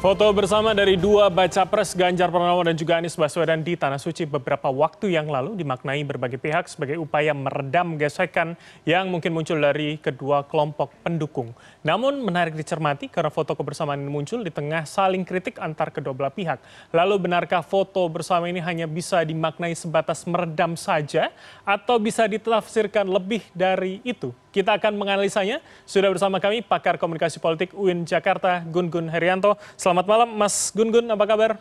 Foto bersama dari dua baca pres Ganjar Pranowo dan juga Anies Baswedan di Tanah Suci beberapa waktu yang lalu dimaknai berbagai pihak sebagai upaya meredam gesekan yang mungkin muncul dari kedua kelompok pendukung. Namun menarik dicermati karena foto kebersamaan ini muncul di tengah saling kritik antar kedua belah pihak. Lalu benarkah foto bersama ini hanya bisa dimaknai sebatas meredam saja atau bisa ditafsirkan lebih dari itu? Kita akan menganalisanya. Sudah bersama kami pakar komunikasi politik UIN Jakarta, Gun Gun Herianto. Selamat malam, Mas Gun Gun. Apa kabar?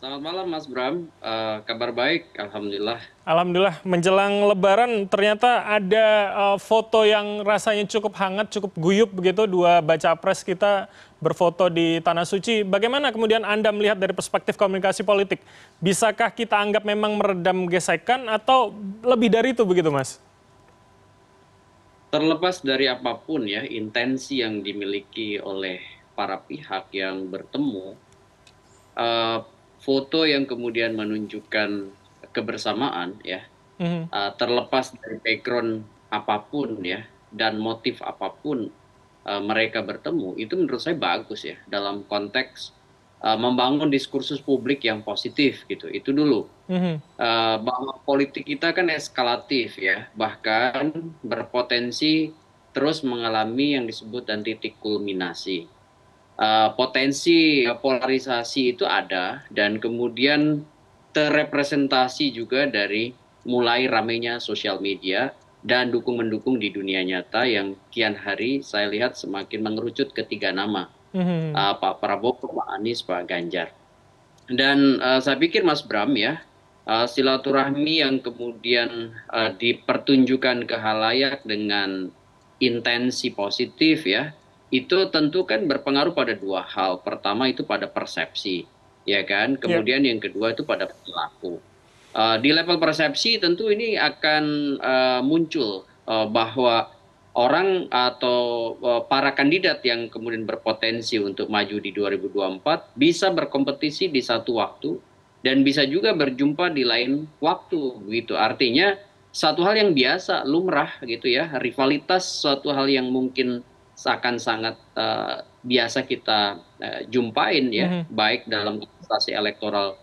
Selamat malam, Mas Bram. Uh, kabar baik, alhamdulillah. Alhamdulillah. Menjelang Lebaran, ternyata ada uh, foto yang rasanya cukup hangat, cukup guyup begitu. Dua baca pres kita berfoto di Tanah Suci. Bagaimana kemudian Anda melihat dari perspektif komunikasi politik? Bisakah kita anggap memang meredam gesekan atau lebih dari itu begitu, Mas? terlepas dari apapun ya intensi yang dimiliki oleh para pihak yang bertemu, eh, foto yang kemudian menunjukkan kebersamaan ya, mhm. eh, terlepas dari background apapun ya dan motif apapun eh, mereka bertemu itu menurut saya bagus ya dalam konteks Eh, membangun diskursus publik yang positif gitu itu dulu mm-hmm. uh, bahwa politik kita kan eskalatif ya bahkan berpotensi terus mengalami yang disebut dan titik kulminasi uh, potensi polarisasi itu ada dan kemudian terrepresentasi juga dari mulai ramainya sosial media dan dukung mendukung di dunia nyata yang kian hari saya lihat semakin mengerucut ketiga nama mm-hmm. uh, Pak Prabowo, Pak Anies, Pak Ganjar. Dan uh, saya pikir Mas Bram ya, uh, silaturahmi yang kemudian uh, dipertunjukkan ke halayak dengan intensi positif ya, itu tentu kan berpengaruh pada dua hal. Pertama itu pada persepsi, ya kan. Iya. Kemudian yeah. yang kedua itu pada perilaku. Uh, di level persepsi tentu ini akan uh, muncul uh, bahwa orang atau eh, para kandidat yang kemudian berpotensi untuk maju di 2024 bisa berkompetisi di satu waktu dan bisa juga berjumpa di lain waktu gitu. Artinya satu hal yang biasa, lumrah gitu ya. Rivalitas suatu hal yang mungkin seakan sangat uh, biasa kita uh, jumpain ya, mm -hmm. baik dalam kontestasi elektoral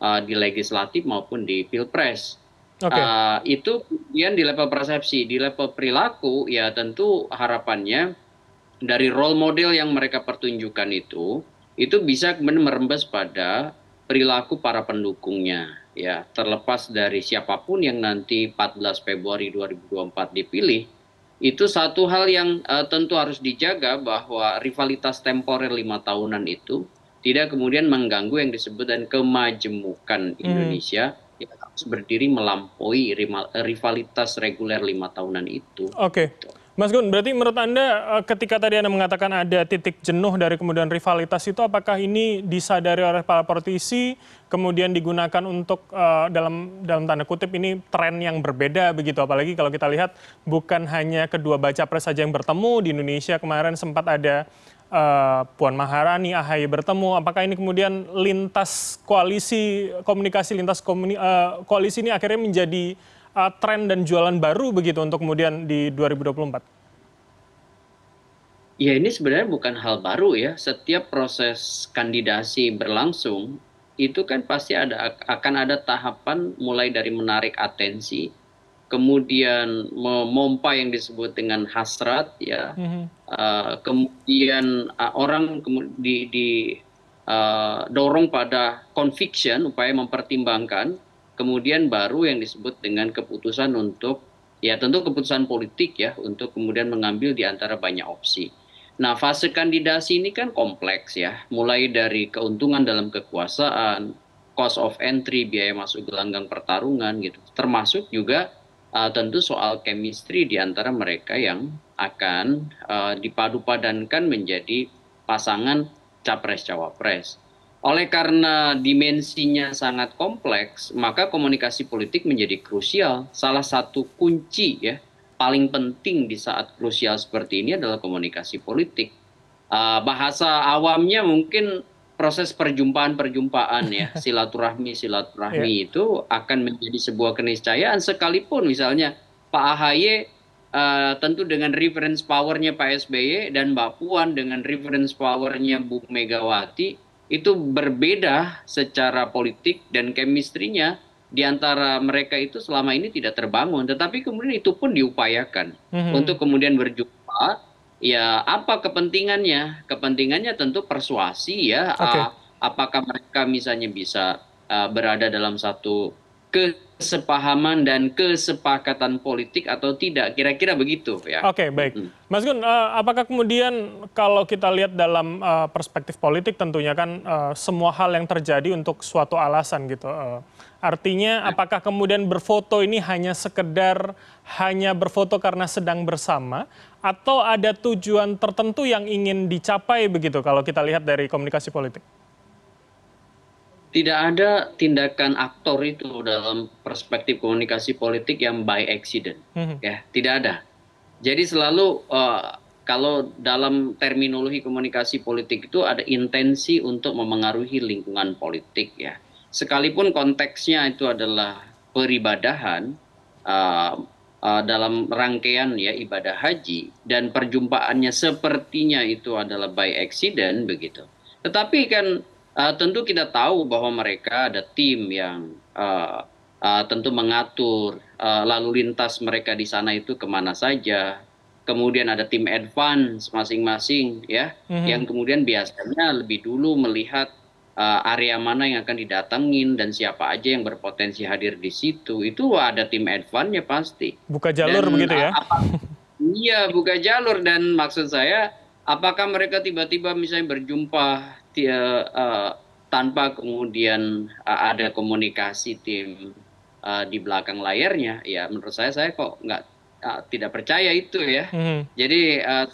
uh, di legislatif maupun di pilpres nah itu kemudian di level persepsi di level perilaku ya tentu harapannya dari role model yang mereka pertunjukkan itu itu bisa merembes pada perilaku para pendukungnya ya terlepas dari siapapun yang nanti 14 Februari 2024 dipilih itu satu hal yang uh, tentu harus dijaga bahwa rivalitas temporer lima tahunan itu tidak kemudian mengganggu yang disebut dan kemajemukan hmm. Indonesia hmm berdiri melampaui eh, rivalitas reguler lima tahunan itu. Oke. Okay. Mas Gun, berarti menurut Anda eh, ketika tadi Anda mengatakan ada titik jenuh dari kemudian rivalitas itu, apakah ini disadari oleh para politisi, kemudian digunakan untuk uh, dalam dalam tanda kutip ini tren yang berbeda begitu, apalagi kalau kita lihat bukan hanya kedua baca pres saja yang bertemu di Indonesia kemarin sempat ada Eh, Puan Maharani, AHY bertemu. Apakah ini kemudian lintas koalisi, komunikasi lintas komuni, uh, koalisi ini akhirnya menjadi uh, tren dan jualan baru begitu untuk kemudian di 2024? Ya ini sebenarnya bukan hal baru ya. Setiap proses kandidasi berlangsung itu kan pasti ada akan ada tahapan mulai dari menarik atensi, kemudian memompa yang disebut dengan hasrat, ya, mm-hmm. eh, kemudian eh, orang di eh, dorong pada conviction, upaya mempertimbangkan, kemudian baru yang disebut dengan keputusan untuk, ya tentu keputusan politik ya, untuk kemudian mengambil di antara banyak opsi. Nah, fase kandidasi ini kan kompleks ya, mulai dari keuntungan dalam kekuasaan, cost of entry, biaya masuk gelanggang pertarungan gitu, termasuk juga uh, tentu soal chemistry di antara mereka yang akan uh, dipadupadankan menjadi pasangan capres-cawapres. Oleh karena dimensinya sangat kompleks, maka komunikasi politik menjadi krusial. Salah satu kunci ya paling penting di saat krusial seperti ini adalah komunikasi politik. Uh, bahasa awamnya mungkin proses perjumpaan-perjumpaan ya silaturahmi-silaturahmi yeah. Iya. itu akan menjadi sebuah keniscayaan sekalipun misalnya Pak AHY uh, eh, tentu dengan reference powernya Pak SBY dan Mbak Puan dengan reference powernya Bu Megawati itu berbeda secara politik dan kemistrinya di antara mereka itu selama ini tidak terbangun tetapi kemudian itu pun diupayakan mm -hmm. untuk kemudian berjumpa ya apa kepentingannya? Kepentingannya tentu persuasi ya. Ah, okay. Apakah mereka misalnya bisa uh, berada dalam satu kesepahaman dan kesepakatan politik atau tidak kira-kira begitu ya. Oke okay, baik, Mas Gun, ah, apakah kemudian kalau kita lihat dalam perspektif politik tentunya kan semua hal yang terjadi untuk suatu alasan gitu. Artinya ya. apakah kemudian berfoto ini hanya sekedar hanya berfoto karena sedang bersama atau ada tujuan tertentu yang ingin dicapai begitu kalau kita lihat dari komunikasi politik? Tidak ada tindakan aktor itu dalam perspektif komunikasi politik yang by accident, mm -hmm. ya tidak ada. Jadi selalu uh, kalau dalam terminologi komunikasi politik itu ada intensi untuk memengaruhi lingkungan politik ya. Sekalipun konteksnya itu adalah peribadahan, uh, uh, dalam rangkaian ya ibadah haji dan perjumpaannya sepertinya itu adalah by accident begitu. Tetapi kan uh, tentu kita tahu bahwa mereka ada tim yang uh, uh, tentu mengatur uh, lalu lintas mereka di sana itu kemana saja. Kemudian ada tim advance masing-masing ya, mm -hmm. yang kemudian biasanya lebih dulu melihat Eh, area mana yang akan didatengin dan siapa aja yang berpotensi hadir di situ itu ada tim advance-nya pasti buka jalur dan begitu eh, ya iya buka jalur dan maksud saya apakah mereka tiba-tiba misalnya berjumpa tia, uh, eh, tanpa kemudian uh, ada komunikasi tim uh, di belakang layarnya ya menurut saya saya kok nggak uh, tidak percaya itu ya hmm. jadi uh,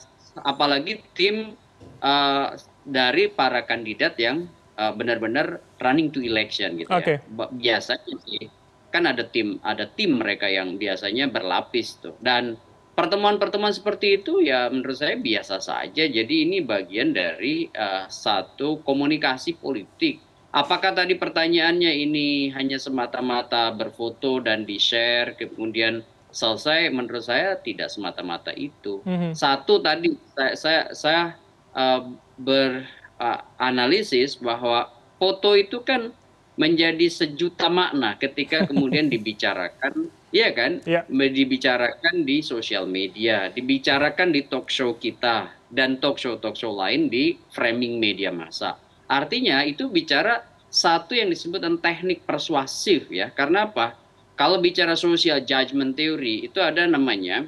apalagi tim uh, dari para kandidat yang uh, benar-benar running to election gitu okay. ya. Biasanya sih kan ada tim ada tim mereka yang biasanya berlapis tuh dan pertemuan-pertemuan seperti itu ya menurut saya biasa saja. Jadi ini bagian dari uh, satu komunikasi politik. Apakah tadi pertanyaannya ini hanya semata-mata berfoto dan di-share kemudian selesai? Menurut saya tidak semata-mata itu. Mm -hmm. Satu tadi saya saya, saya uh, ber analisis bahwa foto itu kan menjadi sejuta makna ketika kemudian dibicarakan, ya kan? Ya. Dibicarakan di sosial media, dibicarakan di talk show kita dan talk show talk show lain di framing media massa. Artinya itu bicara satu yang disebut teknik persuasif ya. Karena apa? Kalau bicara social judgment theory itu ada namanya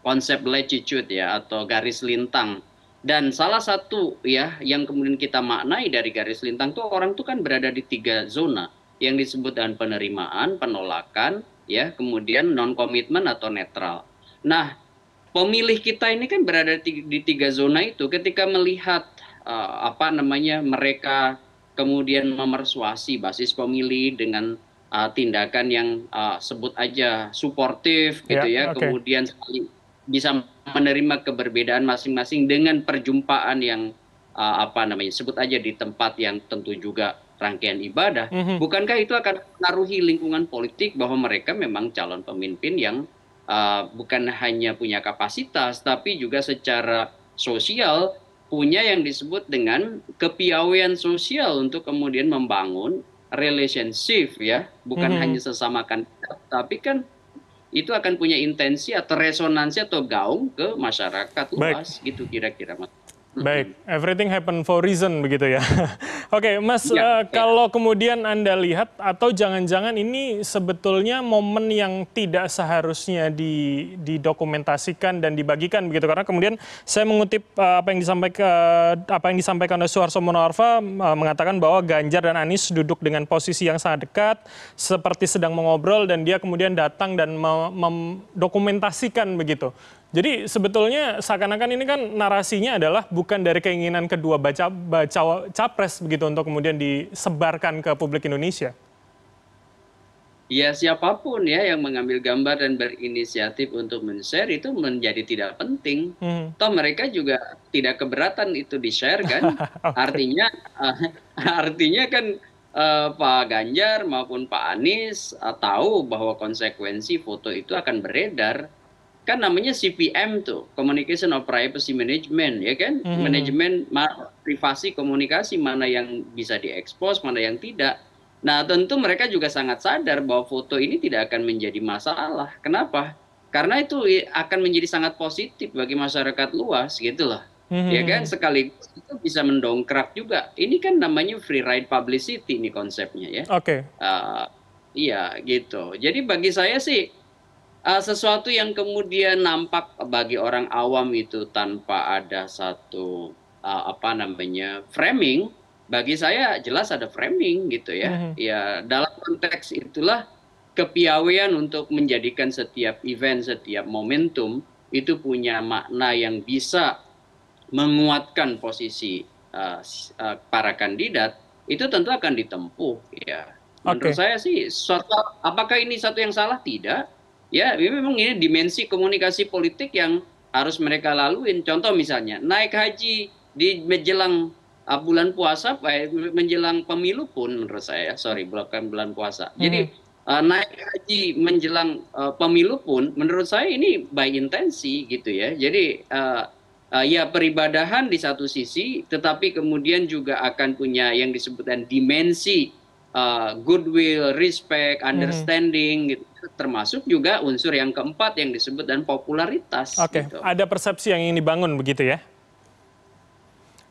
konsep latitude ya atau garis lintang dan salah satu ya yang kemudian kita maknai dari garis lintang itu orang tuh kan berada di tiga zona yang disebut dengan penerimaan, penolakan, ya kemudian non komitmen atau netral. Nah pemilih kita ini kan berada di tiga zona itu ketika melihat uh, apa namanya mereka kemudian memersuasi basis pemilih dengan uh, tindakan yang uh, sebut aja suportif gitu yeah, ya, ya okay. kemudian bisa menerima keberbedaan masing-masing dengan perjumpaan yang uh, apa namanya sebut aja di tempat yang tentu juga rangkaian ibadah, mm-hmm. bukankah itu akan menaruhi lingkungan politik bahwa mereka memang calon pemimpin yang uh, bukan hanya punya kapasitas tapi juga secara sosial punya yang disebut dengan kepiawaian sosial untuk kemudian membangun relationship ya, bukan mm-hmm. hanya sesama kandidat tapi kan itu akan punya intensi atau resonansi atau gaung ke masyarakat luas gitu kira-kira mas Baik, everything happen for reason begitu ya. Oke, okay, Mas, ya, uh, ya. kalau kemudian Anda lihat atau jangan-jangan ini sebetulnya momen yang tidak seharusnya didokumentasikan dan dibagikan begitu karena kemudian saya mengutip uh, apa yang disampaikan uh, apa yang disampaikan oleh Suharto Monoarfa uh, mengatakan bahwa Ganjar dan Anies duduk dengan posisi yang sangat dekat seperti sedang mengobrol dan dia kemudian datang dan mendokumentasikan begitu. Jadi sebetulnya seakan-akan ini kan narasinya adalah bukan dari keinginan kedua baca, baca capres begitu untuk kemudian disebarkan ke publik Indonesia. Ya siapapun ya yang mengambil gambar dan berinisiatif untuk men-share itu menjadi tidak penting. Hmm. Toh mereka juga tidak keberatan itu di-share kan. okay. Artinya uh, artinya kan uh, Pak Ganjar maupun Pak Anies uh, tahu bahwa konsekuensi foto itu akan beredar kan namanya CPM tuh Communication of Privacy Management ya kan hmm manajemen privasi komunikasi mana yang bisa diekspos mana yang tidak nah tentu mereka juga sangat sadar bahwa foto ini tidak akan menjadi masalah kenapa karena itu akan menjadi sangat positif bagi masyarakat luas gitu loh hmm ya kan sekaligus itu bisa mendongkrak juga ini kan namanya free ride publicity ini konsepnya ya oke okay. uh, iya gitu jadi bagi saya sih uh, sesuatu yang kemudian nampak bagi orang awam itu tanpa ada satu uh, apa namanya framing bagi saya jelas ada framing gitu ya mm -hmm. ya dalam konteks itulah kepiawaian untuk menjadikan setiap event setiap momentum itu punya makna yang bisa menguatkan posisi uh, uh, para kandidat itu tentu akan ditempuh ya menurut okay. saya sih suatu apakah ini satu yang salah tidak Ya, ya memang ini ya, dimensi komunikasi politik yang harus mereka lalui. Contoh misalnya naik haji di menjelang ah, bulan puasa, eh, menjelang pemilu pun menurut saya, ya, sorry bukan bulan puasa. Hmm. Jadi ah, naik haji menjelang ah, pemilu pun menurut saya ini by intensi gitu ya. Jadi ya peribadahan di satu sisi, tetapi kemudian juga akan punya yang disebutkan dimensi uh, goodwill, respect, hmm. understanding, -hmm. gitu. termasuk juga unsur yang keempat yang disebut dan popularitas. Oke, okay. gitu. ada persepsi yang ingin dibangun begitu ya?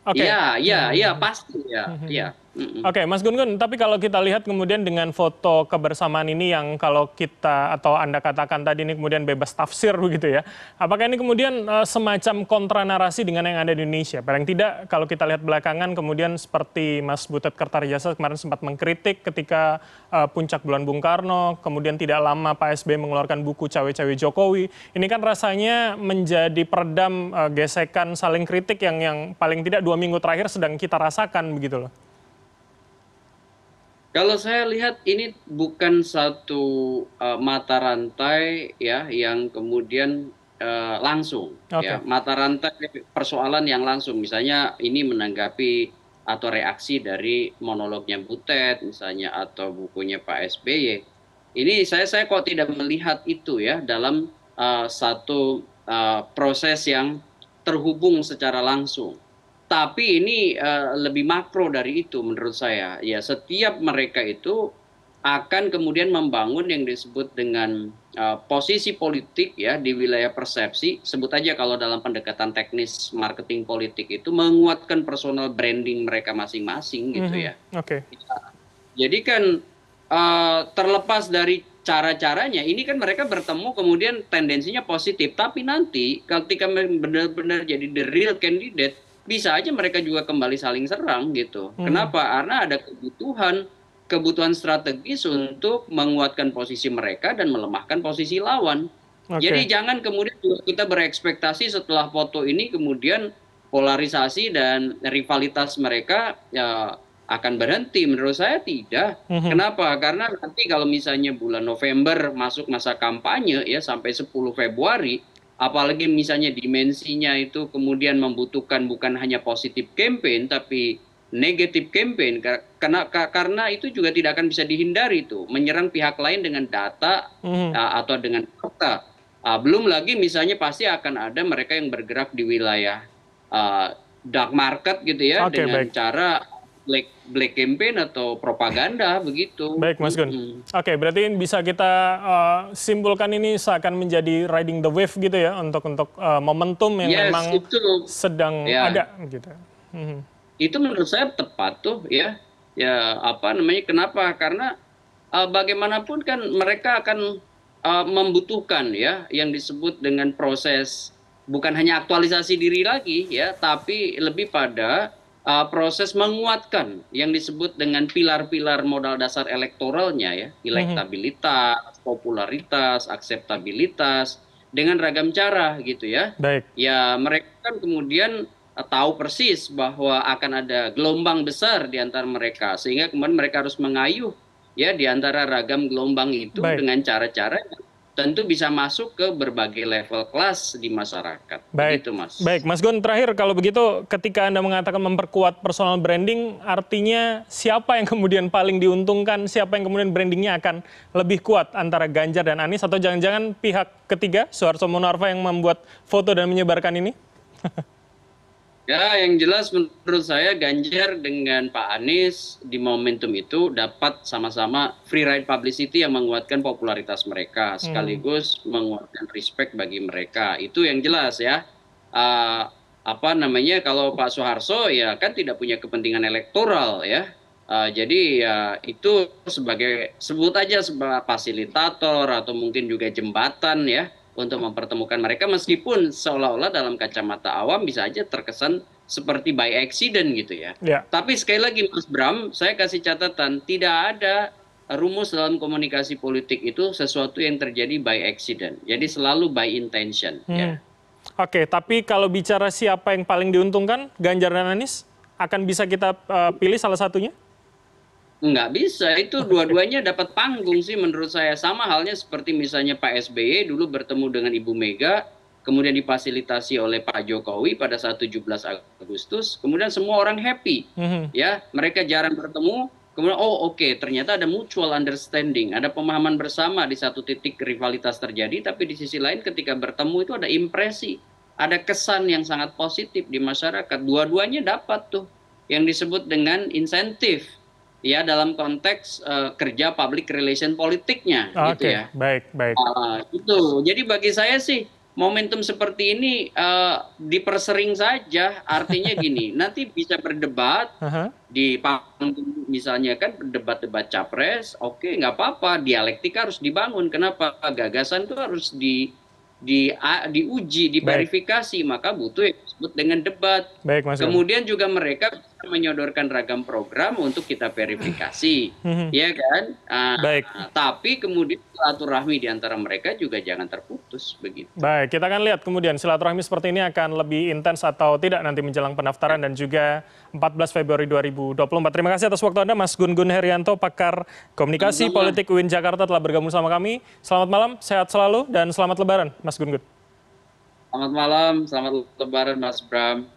Oke. Okay. Ya, ya, ya hmm. pasti ya, ya. Oke, okay, Mas Gun Gun, tapi kalau kita lihat kemudian dengan foto kebersamaan ini yang kalau kita atau Anda katakan tadi ini kemudian bebas tafsir begitu ya. Apakah ini kemudian uh, semacam kontra narasi dengan yang ada di Indonesia? Paling tidak kalau kita lihat belakangan kemudian seperti Mas Butet Kertarjasa kemarin sempat mengkritik ketika uh, puncak bulan Bung Karno, kemudian tidak lama Pak SBY mengeluarkan buku cawe-cawe Jokowi. Ini kan rasanya menjadi peredam uh, gesekan saling kritik yang yang paling tidak dua minggu terakhir sedang kita rasakan begitu loh. Kalau saya lihat ini bukan satu uh, mata rantai ya yang kemudian uh, langsung okay. ya mata rantai persoalan yang langsung misalnya ini menanggapi atau reaksi dari monolognya Butet misalnya atau bukunya Pak SBY. Ini saya saya kok tidak melihat itu ya dalam uh, satu uh, proses yang terhubung secara langsung tapi ini uh, lebih makro dari itu menurut saya ya setiap mereka itu akan kemudian membangun yang disebut dengan uh, posisi politik ya di wilayah persepsi sebut aja kalau dalam pendekatan teknis marketing politik itu menguatkan personal branding mereka masing-masing gitu mm -hmm. ya oke okay. jadi kan uh, terlepas dari cara-caranya ini kan mereka bertemu kemudian tendensinya positif tapi nanti ketika benar-benar jadi the real candidate bisa aja mereka juga kembali saling serang gitu. Hmm. Kenapa? Karena ada kebutuhan kebutuhan strategis untuk menguatkan posisi mereka dan melemahkan posisi lawan. Okay. Jadi jangan kemudian kita berekspektasi setelah foto ini kemudian polarisasi dan rivalitas mereka ya, akan berhenti. Menurut saya tidak. hmm Kenapa? Karena nanti kalau misalnya bulan November masuk masa kampanye ya sampai 10 Februari, apalagi misalnya dimensinya itu kemudian membutuhkan bukan hanya positif campaign tapi negatif campaign karena karena itu juga tidak akan bisa dihindari itu menyerang pihak lain dengan data mm. atau dengan fakta uh, belum lagi misalnya pasti akan ada mereka yang bergerak di wilayah uh, dark market gitu ya okay, dengan baik. cara black black campaign atau propaganda begitu. Baik Mas Gun. Hmm. Oke, okay, berarti bisa kita uh, simpulkan ini seakan menjadi riding the wave gitu ya untuk untuk uh, momentum yang yes, memang itu. sedang ya. ada gitu. Hmm. Itu menurut saya tepat tuh ya. Ya apa namanya? Kenapa? Karena uh, bagaimanapun kan mereka akan uh, membutuhkan ya yang disebut dengan proses bukan hanya aktualisasi diri lagi ya, tapi lebih pada uh, proses menguatkan yang disebut dengan pilar-pilar modal dasar elektoralnya ya, mhm. elektabilitas, popularitas, akseptabilitas dengan ragam cara gitu ya. Baik. Ya mereka kan kemudian uh, tahu persis bahwa akan ada gelombang besar di antara mereka sehingga kemudian mereka harus mengayuh ya di antara ragam gelombang itu Baik. dengan cara-cara yang tentu bisa masuk ke berbagai level kelas di masyarakat. Baik, Begitu, Mas. Baik, Mas Gun, terakhir kalau begitu ketika Anda mengatakan memperkuat personal branding, artinya siapa yang kemudian paling diuntungkan, siapa yang kemudian brandingnya akan lebih kuat antara Ganjar dan Anies, atau jangan-jangan pihak ketiga, Soeharto Monarva yang membuat foto dan menyebarkan ini? Ya, yang jelas menurut saya Ganjar dengan Pak Anies di momentum itu dapat sama-sama free ride publicity yang menguatkan popularitas mereka, hmm. sekaligus hmm. menguatkan respect bagi mereka. Itu yang jelas ya. Uh, apa namanya kalau Pak Soeharto ya kan tidak punya kepentingan elektoral ya. Uh, jadi ya itu sebagai sebut aja sebagai fasilitator atau mungkin juga jembatan ya untuk mempertemukan mereka meskipun seolah-olah dalam kacamata awam bisa aja terkesan seperti by accident gitu ya. ya. Tapi sekali lagi Mas Bram, saya kasih catatan tidak ada rumus dalam komunikasi politik itu sesuatu yang terjadi by accident. Jadi selalu by intention. Ya. Hmm. Ya. Oke, tapi kalau bicara siapa yang paling diuntungkan, Ganjar dan Anies akan bisa kita uh, pilih salah satunya? Nggak bisa, itu dua-duanya dapat panggung sih menurut saya. Sama halnya seperti misalnya Pak SBY e, dulu bertemu dengan Ibu Mega, kemudian difasilitasi oleh Pak Jokowi pada saat 17 Agustus, kemudian semua orang happy. mm Ya, mereka jarang bertemu, kemudian oh oke, okay, ternyata ada mutual understanding, ada pemahaman bersama di satu titik rivalitas terjadi, tapi di sisi lain ketika bertemu itu ada impresi ada kesan yang sangat positif di masyarakat. Dua-duanya dapat tuh yang disebut dengan insentif ya dalam konteks uh, kerja public relation politiknya okay. gitu ya. Baik, baik. Uh, ah, itu. Jadi bagi saya sih momentum seperti ini uh, dipersering saja. Artinya gini, nanti bisa berdebat uh -huh. di panggung misalnya kan berdebat debat capres, oke okay, nggak apa-apa. Dialektika harus dibangun. Kenapa? Gagasan itu harus di di diuji, diverifikasi, Baik. maka butuh yang disebut dengan debat. Baik, Mas Kemudian juga mereka bisa menyodorkan ragam program untuk kita verifikasi, ya kan? Uh, Baik. Tapi kemudian silaturahmi di antara mereka juga jangan terputus begitu. Baik, kita akan lihat kemudian silaturahmi seperti ini akan lebih intens atau tidak nanti menjelang pendaftaran dan juga 14 Februari 2024. Terima kasih atas waktu Anda Mas Gun Gun Herianto, pakar komunikasi Selamat. politik UIN Jakarta telah bergabung sama kami. Selamat malam, sehat selalu dan selamat lebaran. Mas Gun Gun? Selamat malam, selamat lebaran Mas Bram.